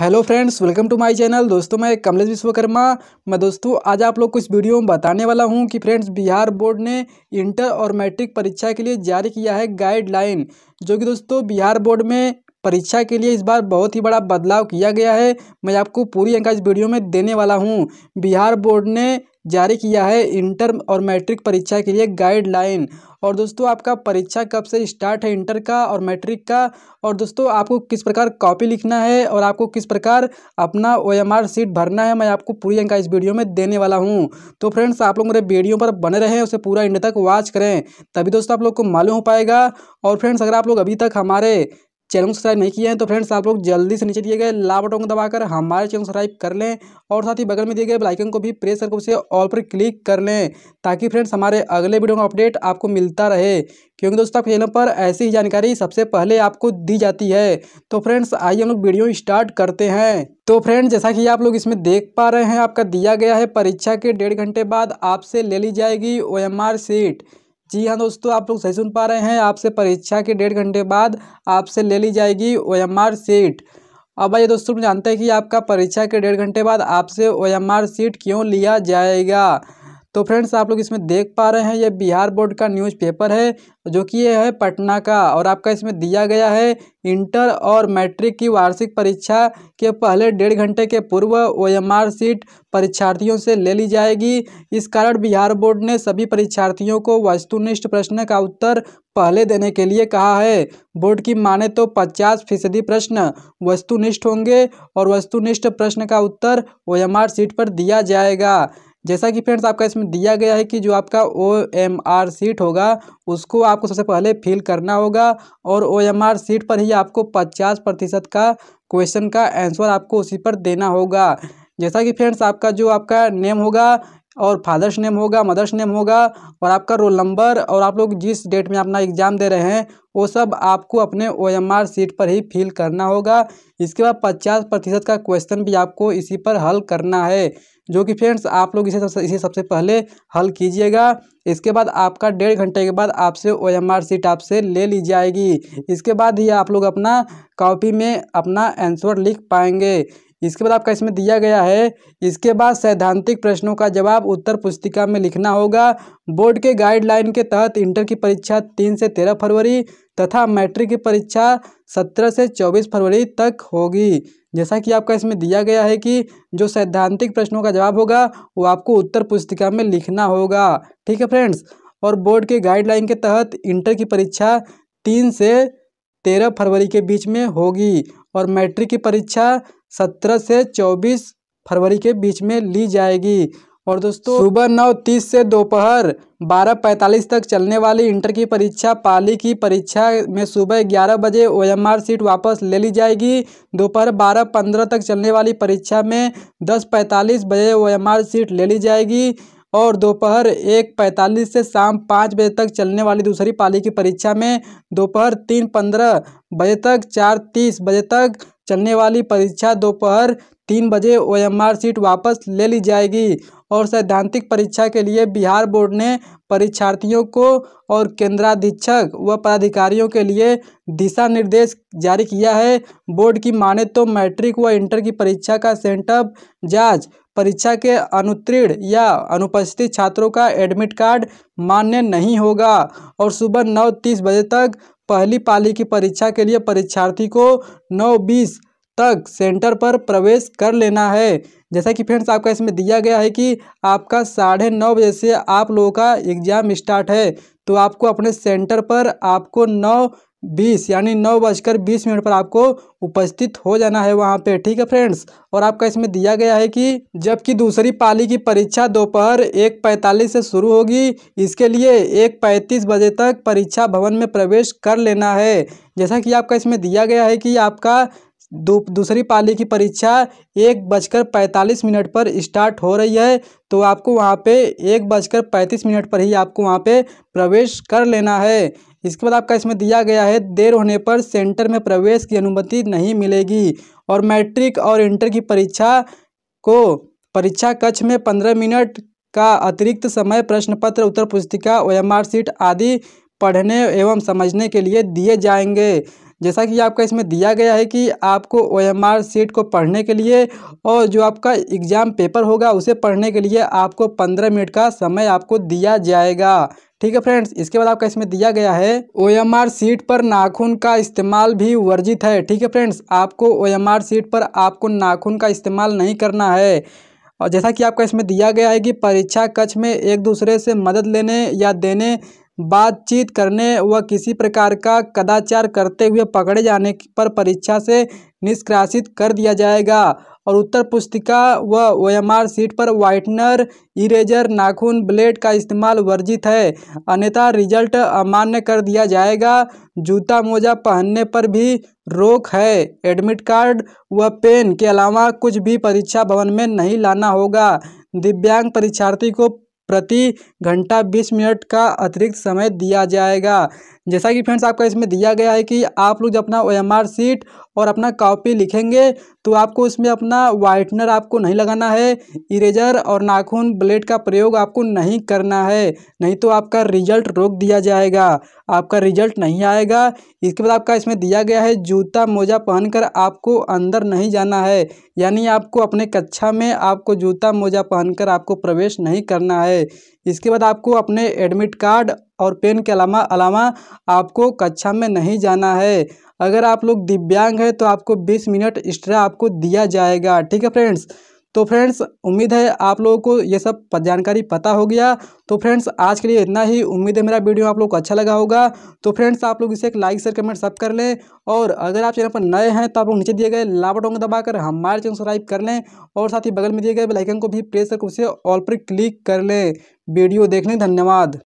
hello friends welcome to my channel दोस्तों मैं कमलेश विश्वकर्मा मैं दोस्तों आज आप लोग कुछ वीडियो में बताने वाला हूं कि फ्रेंड्स बिहार बोर्ड ने इंटर और मैट्रिक परीक्षा के लिए जारी किया है गाइडलाइन जो कि दोस्तों बिहार बोर्ड में परीक्षा के लिए इस बार बहुत ही बड़ा बदलाव किया गया है मैं आपको पूरी अंका इस वीडियो में देने वाला हूँ बिहार बोर्ड ने जारी किया है इंटर और मैट्रिक परीक्षा के लिए गाइडलाइन और दोस्तों आपका परीक्षा कब से स्टार्ट है इंटर का और मैट्रिक का और दोस्तों आपको किस प्रकार कॉपी लिखना है और आपको किस प्रकार अपना ओ एम आर सीट भरना है मैं आपको पूरी अंका इस वीडियो में देने वाला हूँ तो फ्रेंड्स आप लोग मेरे वीडियो पर बने रहें उसे पूरा इंड तक वॉच करें तभी दोस्तों आप लोग को मालूम हो पाएगा और फ्रेंड्स अगर आप लोग अभी तक हमारे चैनल को सब्सक्राइब नहीं किया है तो फ्रेंड्स आप लोग जल्दी से नीचे दिए गए लाल बटन को दबाकर हमारे चैनल सब्सक्राइब कर लें और साथ ही बगल में दिए गए आइकन को भी प्रेस करके उसे ऑल पर क्लिक कर लें ताकि फ्रेंड्स हमारे अगले वीडियो का अपडेट आपको मिलता रहे क्योंकि दोस्तों आपके चैनल पर ऐसी ही जानकारी सबसे पहले आपको दी जाती है तो फ्रेंड्स आइए हम लोग वीडियो स्टार्ट करते हैं तो फ्रेंड्स जैसा कि आप लोग इसमें देख पा रहे हैं आपका दिया गया है परीक्षा के डेढ़ घंटे बाद आपसे ले ली जाएगी ओ सीट जी हाँ दोस्तों आप लोग सही सुन पा रहे हैं आपसे परीक्षा के डेढ़ घंटे बाद आपसे ले ली जाएगी ओ एम आर सीट अब भाई दोस्तों जानते हैं कि आपका परीक्षा के डेढ़ घंटे बाद आपसे ओ एम आर सीट क्यों लिया जाएगा तो फ्रेंड्स आप लोग इसमें देख पा रहे हैं ये बिहार बोर्ड का न्यूज़पेपर है जो कि ये है पटना का और आपका इसमें दिया गया है इंटर और मैट्रिक की वार्षिक परीक्षा के पहले डेढ़ घंटे के पूर्व ओ एम आर सीट परीक्षार्थियों से ले ली जाएगी इस कारण बिहार बोर्ड ने सभी परीक्षार्थियों को वस्तुनिष्ठ प्रश्न का उत्तर पहले देने के लिए कहा है बोर्ड की माने तो पचास फीसदी प्रश्न वस्तुनिष्ठ होंगे और वस्तुनिष्ठ प्रश्न का उत्तर ओ एम आर सीट पर दिया जाएगा जैसा कि फ्रेंड्स आपका इसमें दिया गया है कि जो आपका ओ एम आर सीट होगा उसको आपको सबसे पहले फिल करना होगा और ओ एम आर सीट पर ही आपको पचास प्रतिशत का क्वेश्चन का आंसर आपको उसी पर देना होगा जैसा कि फ्रेंड्स आपका जो आपका नेम होगा और फादर्स नेम होगा मदर्स नेम होगा और आपका रोल नंबर और आप लोग जिस डेट में अपना एग्ज़ाम दे रहे हैं वो सब आपको अपने ओ एम आर सीट पर ही फिल करना होगा इसके बाद पचास प्रतिशत का क्वेश्चन भी आपको इसी पर हल करना है जो कि फ्रेंड्स आप लोग इसे सबसे इसे सबसे पहले हल कीजिएगा इसके बाद आपका डेढ़ घंटे के बाद आपसे ओ एम आर सीट आपसे ले ली जाएगी इसके बाद ही आप लोग अपना कॉपी में अपना आंसर लिख पाएंगे इसके बाद आपका इसमें दिया गया है इसके बाद सैद्धांतिक प्रश्नों का जवाब उत्तर पुस्तिका में लिखना होगा बोर्ड के गाइडलाइन के तहत इंटर की परीक्षा तीन से तेरह फरवरी तथा मैट्रिक की परीक्षा सत्रह से चौबीस फरवरी तक होगी जैसा कि आपका इसमें दिया गया है कि जो सैद्धांतिक प्रश्नों का जवाब होगा वो आपको उत्तर पुस्तिका में लिखना होगा ठीक है फ्रेंड्स और बोर्ड के गाइडलाइन के तहत इंटर की परीक्षा तीन से तेरह फरवरी के बीच में होगी और मैट्रिक की परीक्षा सत्रह से चौबीस फरवरी के बीच में ली जाएगी और दोस्तों सुबह नौ तीस से दोपहर बारह पैंतालीस तक चलने वाली इंटर की परीक्षा पाली की परीक्षा में सुबह ग्यारह बजे ओएमआर सीट वापस ले ली जाएगी दोपहर बारह पंद्रह तक चलने वाली परीक्षा में दस पैंतालीस बजे ओएमआर सीट ले ली जाएगी और दोपहर एक पैंतालीस से शाम पाँच बजे तक चलने वाली दूसरी पाली की परीक्षा में दोपहर तीन पंद्रह बजे तक चार तीस बजे तक चलने वाली परीक्षा दोपहर तीन बजे ओ सीट वापस ले ली जाएगी और सैद्धांतिक परीक्षा के लिए बिहार बोर्ड ने परीक्षार्थियों को और केंद्राधीक्षक व पदाधिकारियों के लिए दिशा निर्देश जारी किया है बोर्ड की माने तो मैट्रिक व इंटर की परीक्षा का सेंटअप जांच परीक्षा के अनुत्तीर्ण या अनुपस्थित छात्रों का एडमिट कार्ड मान्य नहीं होगा और सुबह नौ तीस बजे तक पहली पाली की परीक्षा के लिए परीक्षार्थी को नौ बीस तक सेंटर पर प्रवेश कर लेना है जैसा कि फ्रेंड्स आपका इसमें दिया गया है कि आपका साढ़े नौ बजे से आप लोगों का एग्ज़ाम स्टार्ट है तो आपको अपने सेंटर पर आपको नौ बीस यानी नौ बजकर बीस मिनट पर आपको उपस्थित हो जाना है वहाँ पे ठीक है फ्रेंड्स और आपका इसमें दिया गया है कि जबकि दूसरी पाली की परीक्षा दोपहर एक पैंतालीस से शुरू होगी इसके लिए एक पैंतीस बजे तक परीक्षा भवन में प्रवेश कर लेना है जैसा कि आपका इसमें दिया गया है कि आपका दू दूसरी पाली की परीक्षा एक बजकर पैंतालीस मिनट पर स्टार्ट हो रही है तो आपको वहाँ पे एक बजकर पैंतीस मिनट पर ही आपको वहाँ पे प्रवेश कर लेना है इसके बाद आपका इसमें दिया गया है देर होने पर सेंटर में प्रवेश की अनुमति नहीं मिलेगी और मैट्रिक और इंटर की परीक्षा को परीक्षा कक्ष में पंद्रह मिनट का अतिरिक्त समय प्रश्न पत्र उत्तर पुस्तिका ओ एम आर सीट आदि पढ़ने एवं समझने के लिए दिए जाएंगे जैसा कि आपका इसमें दिया गया है कि आपको ओ एम आर सीट को पढ़ने के लिए और जो आपका एग्ज़ाम पेपर होगा उसे पढ़ने के लिए आपको पंद्रह मिनट का समय आपको दिया जाएगा ठीक है फ्रेंड्स इसके बाद आपका इसमें दिया गया है ओ एम आर सीट पर नाखून का इस्तेमाल भी वर्जित है ठीक है फ्रेंड्स आपको ओ एम आर सीट पर आपको नाखून का इस्तेमाल नहीं करना है और जैसा कि आपका इसमें दिया गया है कि परीक्षा कक्ष में एक दूसरे से मदद लेने या देने बातचीत करने व किसी प्रकार का कदाचार करते हुए पकड़े जाने पर परीक्षा से निष्कासित कर दिया जाएगा और उत्तर पुस्तिका व ओएमआर सीट पर वाइटनर इरेजर नाखून ब्लेड का इस्तेमाल वर्जित है अन्यथा रिजल्ट अमान्य कर दिया जाएगा जूता मोजा पहनने पर भी रोक है एडमिट कार्ड व पेन के अलावा कुछ भी परीक्षा भवन में नहीं लाना होगा दिव्यांग परीक्षार्थी को प्रति घंटा बीस मिनट का अतिरिक्त समय दिया जाएगा जैसा कि फ्रेंड्स आपका इसमें दिया गया है कि आप लोग जब अपना ओ सीट और अपना कॉपी लिखेंगे तो आपको इसमें अपना वाइटनर आपको नहीं लगाना है इरेजर और नाखून ब्लेड का प्रयोग आपको नहीं करना है नहीं तो आपका रिजल्ट रोक दिया जाएगा आपका रिजल्ट नहीं आएगा इसके बाद आपका इसमें दिया गया है जूता मोजा पहनकर आपको अंदर नहीं जाना है यानी आपको अपने कक्षा में आपको जूता मोजा पहनकर आपको प्रवेश नहीं करना है इसके बाद आपको अपने एडमिट कार्ड और पेन के अलावा अलावा आपको कक्षा में नहीं जाना है अगर आप लोग दिव्यांग है तो आपको बीस मिनट एक्स्ट्रा आपको दिया जाएगा ठीक है फ्रेंड्स तो फ्रेंड्स उम्मीद है आप लोगों को ये सब जानकारी पता हो गया तो फ्रेंड्स आज के लिए इतना ही उम्मीद है मेरा वीडियो आप लोग को अच्छा लगा होगा तो फ्रेंड्स आप लोग इसे एक लाइक शेयर कमेंट सब कर लें और अगर आप चैनल पर नए हैं तो आप लोग नीचे दिए गए लाबटों को दबाकर हमारे चैनल सब्सक्राइब कर लें और साथ ही बगल में दिए गए बेलाइकन को भी प्रेस कर उसे ऑल पर क्लिक कर लें वीडियो देखने धन्यवाद